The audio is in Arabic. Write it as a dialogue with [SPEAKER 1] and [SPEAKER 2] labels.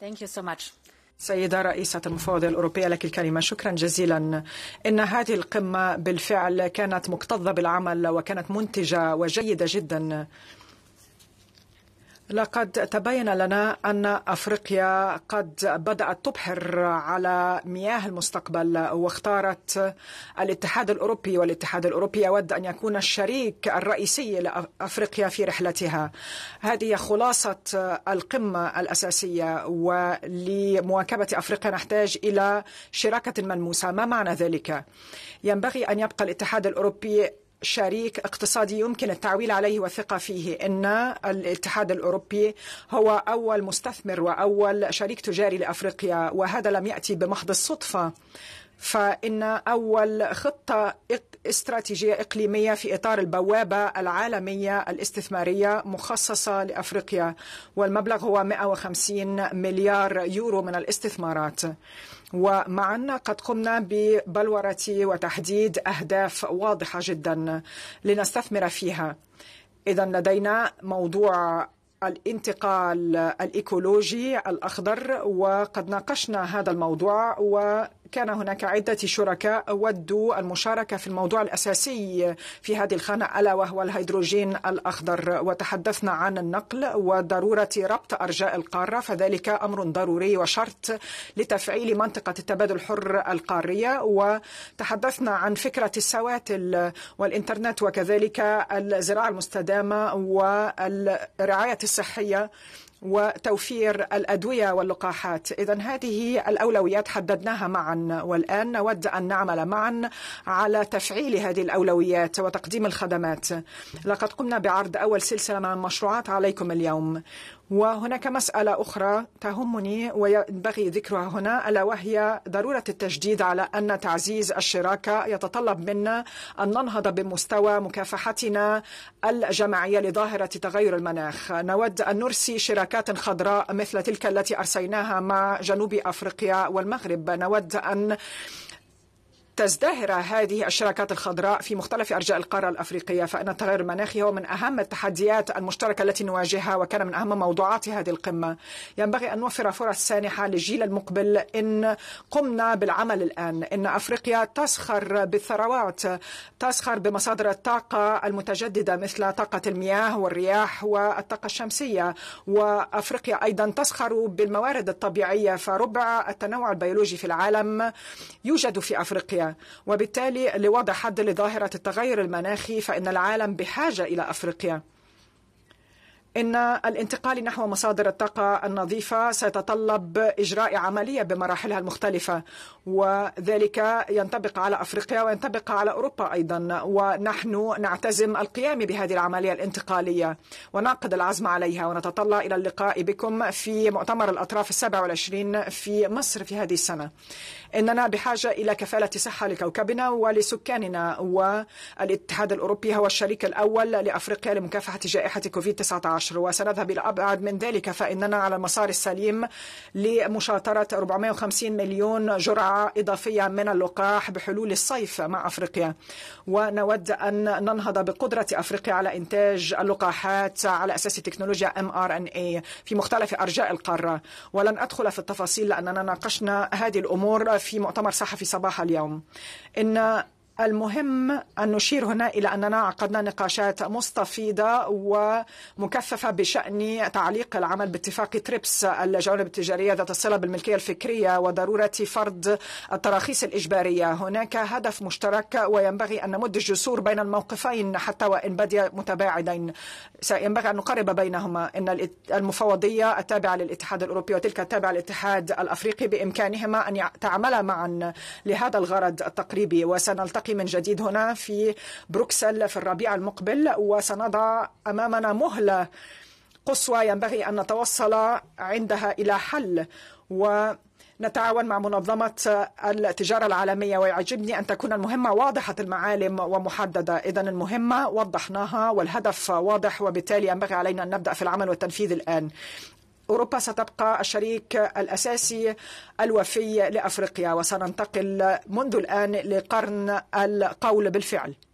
[SPEAKER 1] Thank you so much. سيدة رئيسة المفوضية الأوروبية لك الكلمة شكرا جزيلا إن هذه القمة بالفعل كانت مكتظة بالعمل وكانت منتجة وجيدة جدا لقد تبين لنا أن أفريقيا قد بدأت تبحر على مياه المستقبل واختارت الاتحاد الأوروبي والاتحاد الأوروبي يود أن يكون الشريك الرئيسي لأفريقيا في رحلتها هذه خلاصة القمة الأساسية ولمواكبة أفريقيا نحتاج إلى شراكة ملموسة ما معنى ذلك؟ ينبغي أن يبقى الاتحاد الأوروبي شريك اقتصادي يمكن التعويل عليه والثقة فيه إن الاتحاد الأوروبي هو أول مستثمر وأول شريك تجاري لأفريقيا وهذا لم يأتي بمحض الصدفة فإن أول خطة استراتيجية إقليمية في إطار البوابة العالمية الاستثمارية مخصصة لأفريقيا والمبلغ هو 150 مليار يورو من الاستثمارات ومعا قد قمنا ببلورة وتحديد أهداف واضحة جدا لنستثمر فيها إذا لدينا موضوع الانتقال الإيكولوجي الأخضر وقد ناقشنا هذا الموضوع و كان هناك عدة شركاء ودوا المشاركة في الموضوع الأساسي في هذه الخانة ألا وهو الهيدروجين الأخضر وتحدثنا عن النقل وضرورة ربط أرجاء القارة فذلك أمر ضروري وشرط لتفعيل منطقة التبادل الحر القارية وتحدثنا عن فكرة السواتل والإنترنت وكذلك الزراعة المستدامة والرعاية الصحية وتوفير الأدوية واللقاحات إذا هذه الأولويات حددناها معا والآن نود أن نعمل معا على تفعيل هذه الأولويات وتقديم الخدمات لقد قمنا بعرض أول سلسلة من المشروعات عليكم اليوم وهناك مسألة أخرى تهمني وينبغي ذكرها هنا ألا وهي ضرورة التجديد على أن تعزيز الشراكة يتطلب منا أن ننهض بمستوى مكافحتنا الجماعية لظاهرة تغير المناخ نود أن نرسي شراكات خضراء مثل تلك التي أرسيناها مع جنوب أفريقيا والمغرب نود أن تزدهر هذه الشراكات الخضراء في مختلف أرجاء القارة الأفريقية فإن التغير المناخي هو من أهم التحديات المشتركة التي نواجهها وكان من أهم موضوعات هذه القمة ينبغي أن نوفر فرص سانحة للجيل المقبل إن قمنا بالعمل الآن إن أفريقيا تسخر بالثروات تسخر بمصادر الطاقة المتجددة مثل طاقة المياه والرياح والطاقة الشمسية وأفريقيا أيضا تسخر بالموارد الطبيعية فربع التنوع البيولوجي في العالم يوجد في أفريقيا وبالتالي لوضع حد لظاهرة التغير المناخي فإن العالم بحاجة إلى أفريقيا إن الانتقال نحو مصادر الطاقة النظيفة سيتطلب إجراء عملية بمراحلها المختلفة وذلك ينطبق على أفريقيا وينطبق على أوروبا أيضا ونحن نعتزم القيام بهذه العملية الانتقالية ونعقد العزم عليها ونتطلع إلى اللقاء بكم في مؤتمر الأطراف السابع والعشرين في مصر في هذه السنة إننا بحاجة إلى كفالة صحة لكوكبنا ولسكاننا والاتحاد الأوروبي هو الشريك الأول لأفريقيا لمكافحة جائحة كوفيد 19 2012 وسنذهب إلى أبعد من ذلك فإننا على المسار السليم لمشاطرة 450 مليون جرعة إضافية من اللقاح بحلول الصيف مع أفريقيا ونود أن ننهض بقدرة أفريقيا على إنتاج اللقاحات على أساس تكنولوجيا mRNA إيه في مختلف أرجاء القارة ولن أدخل في التفاصيل لأننا ناقشنا هذه الأمور في مؤتمر صحفي صباح اليوم إن المهم أن نشير هنا إلى أننا عقدنا نقاشات مستفيضة ومكثفة بشأن تعليق العمل باتفاق تريبس الجولة التجارية ذات الصلة بالملكية الفكرية وضرورة فرض التراخيص الإجبارية هناك هدف مشترك وينبغي أن نمد الجسور بين الموقفين حتى وإن بديا متباعدين ينبغي أن نقرب بينهما إن المفوضية التابعة للاتحاد الأوروبي وتلك التابعة للاتحاد الأفريقي بإمكانهما أن تعملا معا لهذا الغرض التقريبي وسنلتقي نلتقي من جديد هنا في بروكسل في الربيع المقبل وسنضع امامنا مهله قصوى ينبغي ان نتوصل عندها الى حل و نتعاون مع منظمة التجارة العالمية ويعجبني أن تكون المهمة واضحة المعالم ومحددة إذا المهمة وضحناها والهدف واضح وبالتالي ينبغي علينا أن نبدأ في العمل والتنفيذ الآن أوروبا ستبقى الشريك الأساسي الوفي لأفريقيا وسننتقل منذ الآن لقرن القول بالفعل